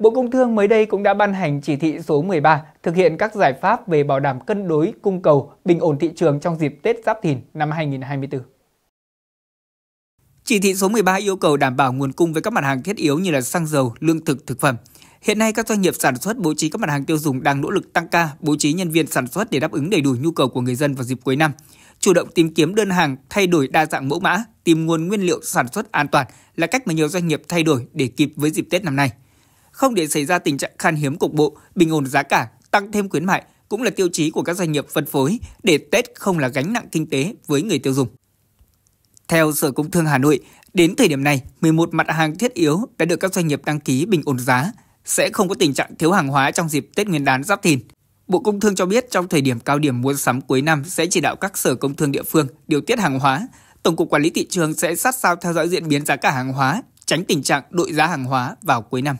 Bộ Công Thương mới đây cũng đã ban hành chỉ thị số 13 thực hiện các giải pháp về bảo đảm cân đối cung cầu, bình ổn thị trường trong dịp Tết Giáp Thìn năm 2024. Chỉ thị số 13 yêu cầu đảm bảo nguồn cung với các mặt hàng thiết yếu như là xăng dầu, lương thực, thực phẩm. Hiện nay các doanh nghiệp sản xuất bố trí các mặt hàng tiêu dùng đang nỗ lực tăng ca, bố trí nhân viên sản xuất để đáp ứng đầy đủ nhu cầu của người dân vào dịp cuối năm. Chủ động tìm kiếm đơn hàng, thay đổi đa dạng mẫu mã, tìm nguồn nguyên liệu sản xuất an toàn là cách mà nhiều doanh nghiệp thay đổi để kịp với dịp Tết năm nay không để xảy ra tình trạng khan hiếm cục bộ, bình ổn giá cả, tăng thêm khuyến mại cũng là tiêu chí của các doanh nghiệp phân phối để Tết không là gánh nặng kinh tế với người tiêu dùng. Theo Sở Công Thương Hà Nội, đến thời điểm này, 11 mặt hàng thiết yếu đã được các doanh nghiệp đăng ký bình ổn giá, sẽ không có tình trạng thiếu hàng hóa trong dịp Tết Nguyên đán Giáp Thìn. Bộ Công Thương cho biết trong thời điểm cao điểm mua sắm cuối năm sẽ chỉ đạo các sở công thương địa phương điều tiết hàng hóa. Tổng cục Quản lý thị trường sẽ sát sao theo dõi diễn biến giá cả hàng hóa, tránh tình trạng đội giá hàng hóa vào cuối năm.